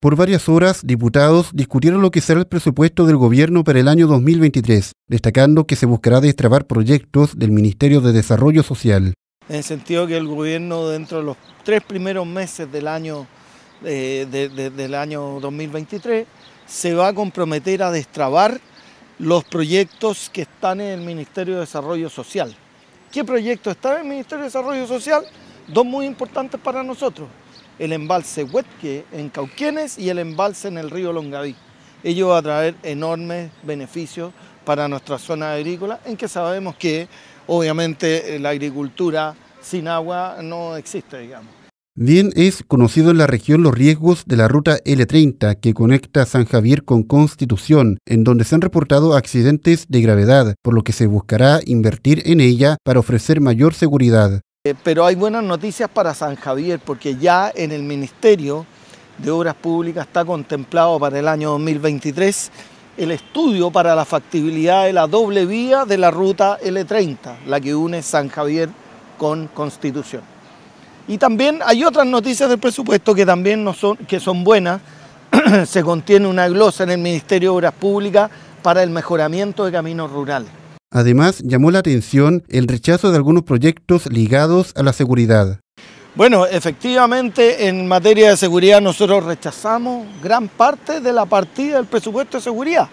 Por varias horas, diputados discutieron lo que será el presupuesto del gobierno para el año 2023, destacando que se buscará destrabar proyectos del Ministerio de Desarrollo Social. En el sentido que el gobierno dentro de los tres primeros meses del año, eh, del año 2023 se va a comprometer a destrabar los proyectos que están en el Ministerio de Desarrollo Social. ¿Qué proyectos están en el Ministerio de Desarrollo Social? Dos muy importantes para nosotros el embalse Huetque en Cauquienes y el embalse en el río Longaví. Ello va a traer enormes beneficios para nuestra zona agrícola, en que sabemos que obviamente la agricultura sin agua no existe, digamos. Bien es conocido en la región los riesgos de la ruta L30 que conecta San Javier con Constitución, en donde se han reportado accidentes de gravedad, por lo que se buscará invertir en ella para ofrecer mayor seguridad. Eh, pero hay buenas noticias para San Javier porque ya en el Ministerio de Obras Públicas está contemplado para el año 2023 el estudio para la factibilidad de la doble vía de la ruta L30, la que une San Javier con Constitución. Y también hay otras noticias del presupuesto que también no son, que son buenas. Se contiene una glosa en el Ministerio de Obras Públicas para el mejoramiento de caminos rurales. Además, llamó la atención el rechazo de algunos proyectos ligados a la seguridad. Bueno, efectivamente, en materia de seguridad nosotros rechazamos gran parte de la partida del presupuesto de seguridad.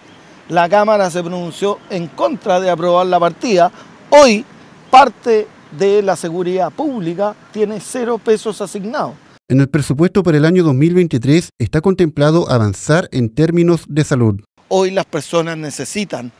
La Cámara se pronunció en contra de aprobar la partida. Hoy, parte de la seguridad pública tiene cero pesos asignados. En el presupuesto para el año 2023 está contemplado avanzar en términos de salud. Hoy las personas necesitan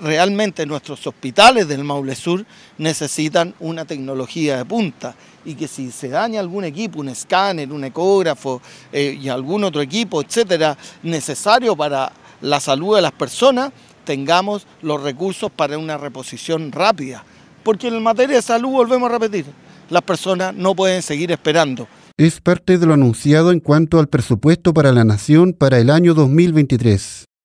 realmente nuestros hospitales del Maule Sur necesitan una tecnología de punta y que si se daña algún equipo, un escáner, un ecógrafo eh, y algún otro equipo, etcétera, necesario para la salud de las personas, tengamos los recursos para una reposición rápida. Porque en materia de salud, volvemos a repetir, las personas no pueden seguir esperando. Es parte de lo anunciado en cuanto al presupuesto para la Nación para el año 2023.